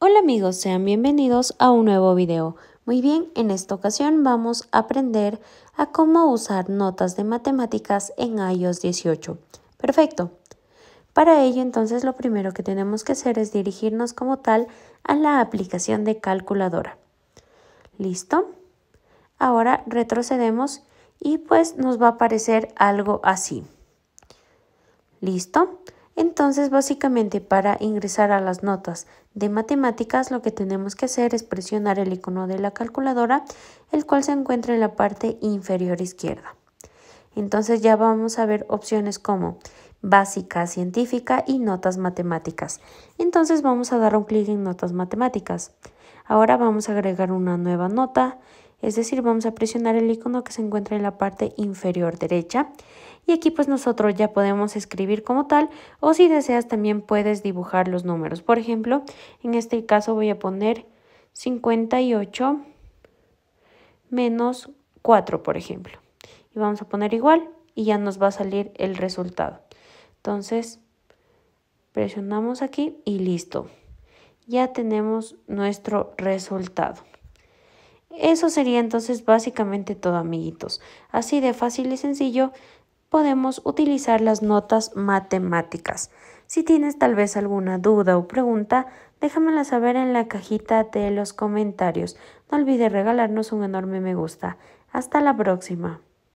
Hola amigos, sean bienvenidos a un nuevo video. Muy bien, en esta ocasión vamos a aprender a cómo usar notas de matemáticas en iOS 18. Perfecto. Para ello entonces lo primero que tenemos que hacer es dirigirnos como tal a la aplicación de calculadora. ¿Listo? Ahora retrocedemos y pues nos va a aparecer algo así. ¿Listo? Entonces, básicamente para ingresar a las notas de matemáticas, lo que tenemos que hacer es presionar el icono de la calculadora, el cual se encuentra en la parte inferior izquierda. Entonces ya vamos a ver opciones como básica científica y notas matemáticas. Entonces vamos a dar un clic en notas matemáticas. Ahora vamos a agregar una nueva nota es decir, vamos a presionar el icono que se encuentra en la parte inferior derecha y aquí pues nosotros ya podemos escribir como tal o si deseas también puedes dibujar los números. Por ejemplo, en este caso voy a poner 58 menos 4, por ejemplo. Y vamos a poner igual y ya nos va a salir el resultado. Entonces, presionamos aquí y listo. Ya tenemos nuestro resultado. Eso sería entonces básicamente todo amiguitos. Así de fácil y sencillo podemos utilizar las notas matemáticas. Si tienes tal vez alguna duda o pregunta, déjamela saber en la cajita de los comentarios. No olvides regalarnos un enorme me gusta. Hasta la próxima.